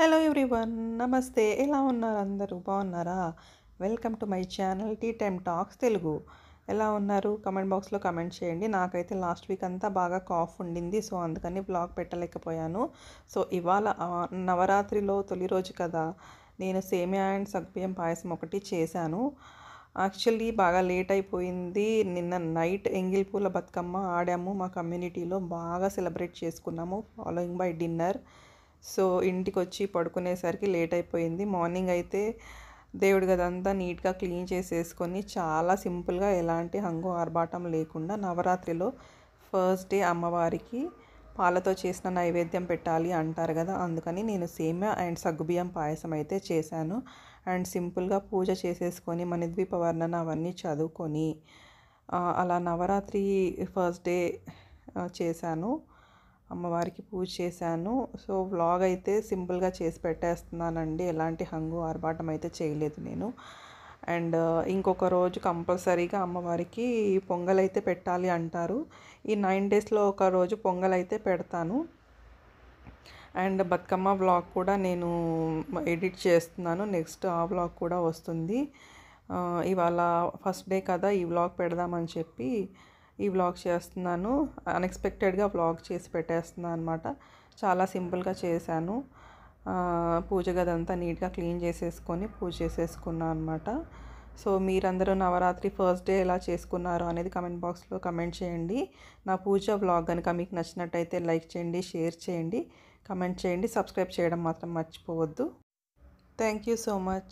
hello everyone నమస్తే ఎలా ఉన్నారు అందరూ బాగున్నారా welcome to my channel tea time talks Telugu ఎలా ఉన్నారు కమెంట్ బాక్స్లో కమెంట్ చేయండి నాకైతే లాస్ట్ వీక్ అంతా బాగా కాఫ్ ఉండింది సో అందుకని బ్లాగ్ పెట్టలేకపోయాను సో ఇవాళ నవరాత్రిలో తొలి రోజు కదా నేను సేమియా అండ్ సగ్బియం పాయసం ఒకటి చేశాను యాక్చువల్లీ బాగా లేట్ అయిపోయింది నిన్న నైట్ ఎంగిల్ పూల బతుకమ్మ ఆడాము మా కమ్యూనిటీలో బాగా సెలబ్రేట్ చేసుకున్నాము ఫాలోయింగ్ బై డిన్నర్ సో ఇంటికి వచ్చి పడుకునేసరికి లేట్ అయిపోయింది మార్నింగ్ అయితే దేవుడి గదంతా నీట్గా క్లీన్ చేసేసుకొని చాలా సింపుల్గా ఎలాంటి హంగు ఆర్భాటం లేకుండా నవరాత్రిలో ఫస్ట్ డే అమ్మవారికి పాలతో చేసిన నైవేద్యం పెట్టాలి అంటారు కదా అందుకని నేను సేమ్యా అండ్ సగ్గుబియ్యం పాయసం అయితే చేశాను అండ్ సింపుల్గా పూజ చేసేసుకొని మణిద్వీప వర్ణన అవన్నీ చదువుకొని అలా నవరాత్రి ఫస్ట్ డే చేశాను అమ్మవారికి పూజ చేశాను సో వ్లాగ్ అయితే సింపుల్గా చేసి పెట్టేస్తున్నానండి ఎలాంటి హంగు ఆర్భాటం అయితే చేయలేదు నేను అండ్ ఇంకొక రోజు కంపల్సరీగా అమ్మవారికి పొంగల్ అయితే పెట్టాలి అంటారు ఈ నైన్ డేస్లో ఒక రోజు పొంగల్ అయితే పెడతాను అండ్ బతుకమ్మ వ్లాగ్ కూడా నేను ఎడిట్ చేస్తున్నాను నెక్స్ట్ ఆ వ్లాగ్ కూడా వస్తుంది ఇవాళ ఫస్ట్ డే కదా ఈ వ్లాగ్ పెడదామని చెప్పి ఈ వ్లాగ్ చేస్తున్నాను అన్ఎక్స్పెక్టెడ్గా వ్లాగ్ చేసి పెట్టేస్తున్నాను అనమాట చాలా సింపుల్గా చేశాను పూజ గదంతా నీట్గా క్లీన్ చేసేసుకొని పూజ చేసేసుకున్నాను అనమాట సో మీరందరూ నవరాత్రి ఫస్ట్ డే ఎలా చేసుకున్నారు అనేది కమెంట్ బాక్స్లో కమెంట్ చేయండి నా పూజ వ్లాగ్ కనుక మీకు నచ్చినట్టయితే లైక్ చేయండి షేర్ చేయండి కమెంట్ చేయండి సబ్స్క్రైబ్ చేయడం మాత్రం మర్చిపోవద్దు థ్యాంక్ యూ సో మచ్